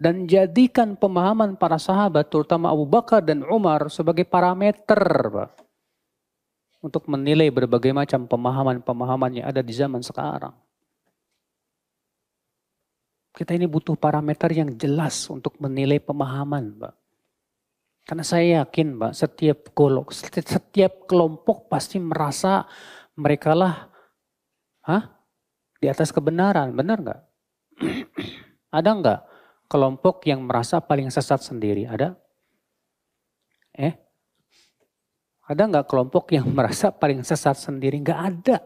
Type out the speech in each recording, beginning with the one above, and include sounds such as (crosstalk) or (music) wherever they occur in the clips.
dan jadikan pemahaman para sahabat terutama Abu Bakar dan Umar sebagai parameter Pak, untuk menilai berbagai macam pemahaman-pemahaman yang ada di zaman sekarang. Kita ini butuh parameter yang jelas untuk menilai pemahaman, Pak. Karena saya yakin, Pak, setiap golok, setiap kelompok pasti merasa merekalah hah? di atas kebenaran, benar nggak? (clears throat) ada nggak kelompok yang merasa paling sesat sendiri? Ada? Eh? Ada nggak kelompok yang (laughs) merasa paling sesat sendiri? Nggak ada.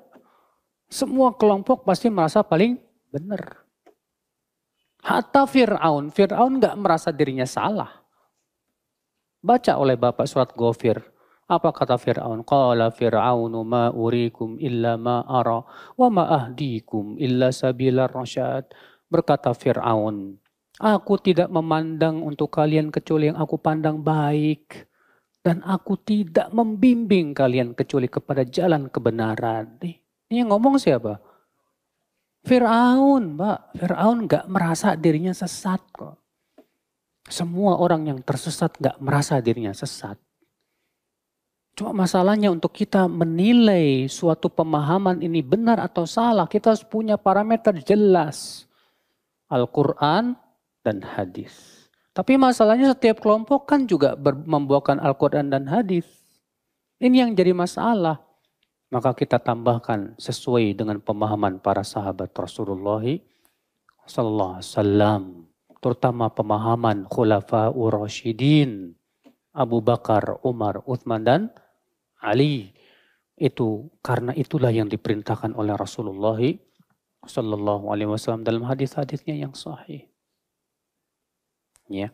Semua kelompok pasti merasa paling benar. Hatta Fir'aun. Fir'aun nggak merasa dirinya salah. Baca oleh Bapak surat Gofir. Apa kata Fir'aun? Qala Fir'aunu ma urikum illa ma ara wa ma ahdikum illa sabila rasyad. Berkata Fir'aun, Aku tidak memandang untuk kalian kecuali yang aku pandang baik. Dan aku tidak membimbing kalian kecuali kepada jalan kebenaran. Ini yang ngomong siapa? Fir'aun, Pak. Fir'aun gak merasa dirinya sesat kok. Semua orang yang tersesat gak merasa dirinya sesat. Cuma masalahnya untuk kita menilai suatu pemahaman ini benar atau salah, kita harus punya parameter jelas. Al-Quran, dan hadis. Tapi masalahnya setiap kelompok kan juga membawakan Al-Quran dan hadis. Ini yang jadi masalah. Maka kita tambahkan sesuai dengan pemahaman para sahabat Rasulullah Sallallahu Alaihi Wasallam. Terutama pemahaman Khulafa'ur Rashidin. Abu Bakar, Umar, Uthman dan Ali. Itu karena itulah yang diperintahkan oleh Rasulullah Sallallahu Alaihi Wasallam dalam hadis-hadisnya yang sahih. Yeah.